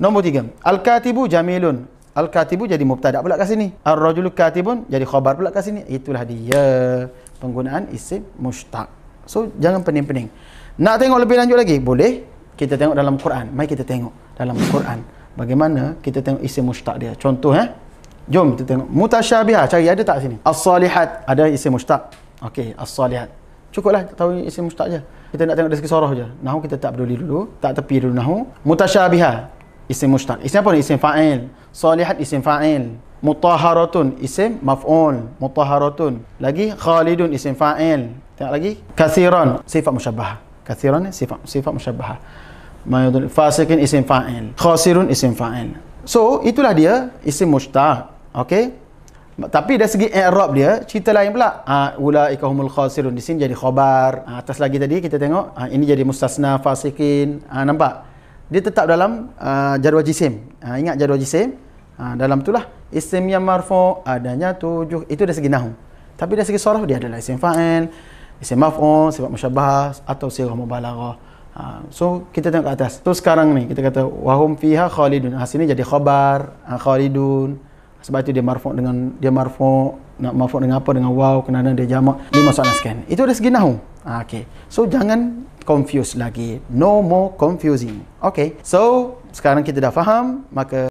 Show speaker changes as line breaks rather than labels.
Nombor tiga. Al-Katibu Jamilun. Al-Katibu jadi mubtada pula kat sini. Ar-Rajulu Katibun jadi khabar pula kat sini. Itulah dia penggunaan isim mushtaq. So, jangan pening-pening. Nak tengok lebih lanjut lagi? Boleh. Kita tengok dalam Quran. Mari kita tengok dalam Quran. Bagaimana kita tengok isim mushtaq dia. Contoh, eh? Jom kita tengok. Mutashabihah. Cari ada tak sini? As-Salihat. Ada isim mushtaq. Okey, As-Salihat. Cukuplah tahu isim mushtaq je. Kita nak tengok dari segi sorah je. Nahu kita tak peduli dulu. Tak tepi dulu Nahu. Mutashabihah isim mushtar. Isim apa ni? Isim fa'il. Salihat isim fa'il. Mutaharatun isim maf'ul. Mutaharatun. Lagi khalidun isim fa'il. Tengok lagi. Kathiran sifat musyabbah. Kathiran ni sifat, sifat musyabbah. Mayudun fasikin isim fa'il. Khasirun isim fa'il. So itulah dia isim mushtar. Okay. Tapi dari segi Arab dia cerita lain pula. Ah ha, ulaika humul khasirun di sini jadi khobar. Ha, ah, atas lagi tadi kita tengok ha, ini jadi mustasna fasikin. Ah ha, nampak? dia tetap dalam uh, jadual jisim. Uh, ingat jadual jisim. Uh, dalam itulah isim yang marfu adanya tujuh. Itu dari segi nahu. Tapi dari segi sorof dia adalah isim fa'il, isim maf'ul, sifat musyabbah atau sirah mubalaghah. Uh, so kita tengok ke atas. Tu so, sekarang ni kita kata wahum fiha khalidun. Ha sini jadi khabar uh, khalidun sebab itu dia marfu dengan dia marfu nak marfu dengan apa dengan wow kena ada dia jamak ni masalah scan itu dari segi nahu ah, okey so jangan confuse lagi no more confusing okey so sekarang kita dah faham maka